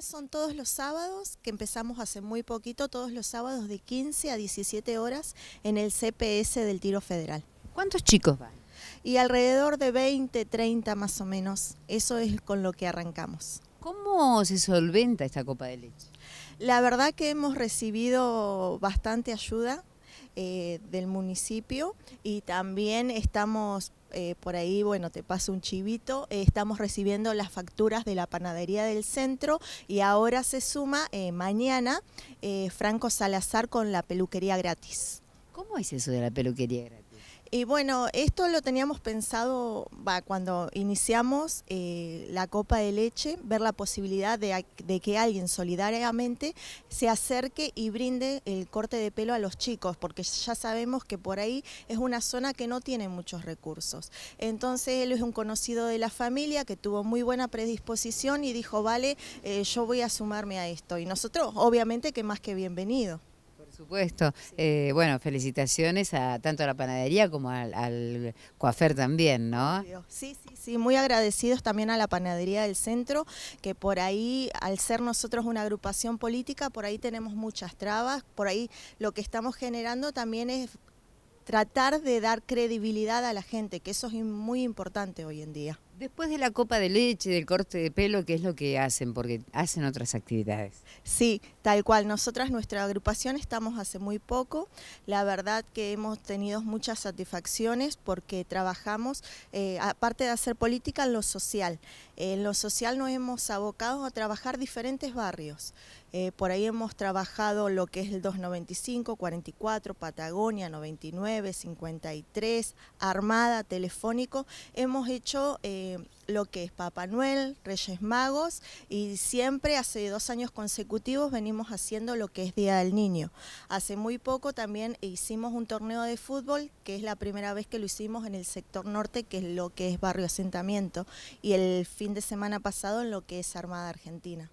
Son todos los sábados, que empezamos hace muy poquito, todos los sábados de 15 a 17 horas en el CPS del Tiro Federal. ¿Cuántos chicos van? Y alrededor de 20, 30 más o menos. Eso es con lo que arrancamos. ¿Cómo se solventa esta copa de leche? La verdad que hemos recibido bastante ayuda eh, del municipio y también estamos eh, por ahí, bueno, te paso un chivito, eh, estamos recibiendo las facturas de la panadería del centro y ahora se suma eh, mañana Franco Salazar con la peluquería gratis. ¿Cómo es eso de la peluquería gratis? Y bueno, esto lo teníamos pensado cuando iniciamos eh, la copa de leche, ver la posibilidad de, que alguien solidariamente se acerque y brinde el corte de pelo a los chicos, porque ya sabemos que por ahí es una zona que no tiene muchos recursos. Entonces él es un conocido de la familia que tuvo muy buena predisposición y dijo, vale, eh, yo voy a sumarme a esto. Y nosotros, obviamente que más que bienvenido supuesto. Eh, bueno, felicitaciones a tanto a la panadería como al, al coafer también, ¿no? Sí, sí, sí, muy agradecidos también a la panadería del centro, que por ahí, al ser nosotros una agrupación política, por ahí tenemos muchas trabas, por ahí lo que estamos generando también es tratar de dar credibilidad a la gente, que eso es muy importante hoy en día. Después de la copa de leche, del corte de pelo, ¿qué es lo que hacen? Porque hacen otras actividades. Sí, tal cual. Nosotras, nuestra agrupación, estamos hace muy poco. La verdad que hemos tenido muchas satisfacciones porque trabajamos, eh, aparte de hacer política, en lo social. en lo social nos hemos abocado a trabajar diferentes barrios. Eh, por ahí hemos trabajado lo que es el 295, 44, Patagonia 99, 53, Armada, Telefónico. Hemos hecho... Eh, eh, lo que es Papá Noel, Reyes Magos y siempre hace dos años consecutivos venimos haciendo lo que es Día del Niño. Hace muy poco también hicimos un torneo de fútbol que es la primera vez que lo hicimos en el sector norte que es lo que es Barrio Asentamiento y el fin de semana pasado en lo que es Armada Argentina.